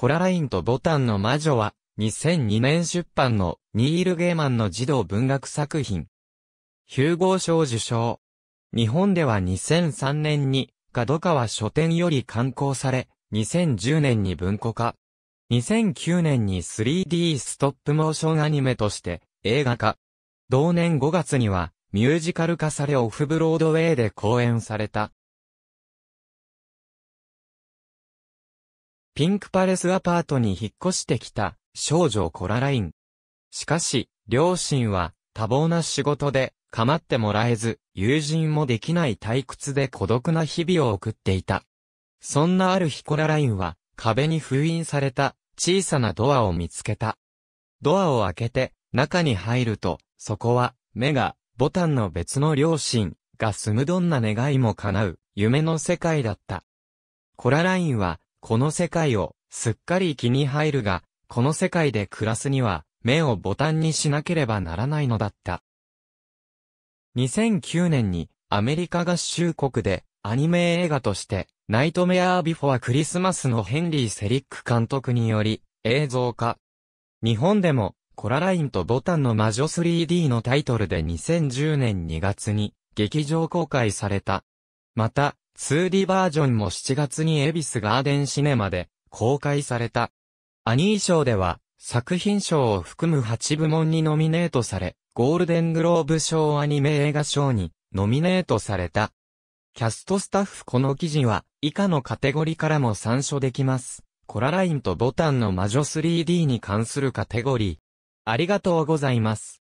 コララインとボタンの魔女は、2002年出版のニール・ゲーマンの児童文学作品。ヒューゴー賞受賞。日本では2003年に、角川書店より刊行され、2010年に文庫化。2009年に 3D ストップモーションアニメとして映画化。同年5月にはミュージカル化されオフブロードウェイで公演された。ピンクパレスアパートに引っ越してきた少女コラライン。しかし、両親は多忙な仕事で構ってもらえず、友人もできない退屈で孤独な日々を送っていた。そんなある日コララインは壁に封印された小さなドアを見つけた。ドアを開けて中に入ると、そこは目がボタンの別の両親が住むどんな願いも叶う夢の世界だった。コララインはこの世界を、すっかり気に入るが、この世界で暮らすには、目をボタンにしなければならないのだった。2009年に、アメリカ合衆国で、アニメ映画として、ナイトメアービフォアクリスマスのヘンリー・セリック監督により、映像化。日本でも、コララインとボタンの魔女 3D のタイトルで2010年2月に、劇場公開された。また、2D バージョンも7月にエビスガーデンシネマで公開された。アニー賞では作品賞を含む8部門にノミネートされ、ゴールデングローブ賞アニメ映画賞にノミネートされた。キャストスタッフこの記事は以下のカテゴリからも参照できます。コララインとボタンの魔女 3D に関するカテゴリー。ありがとうございます。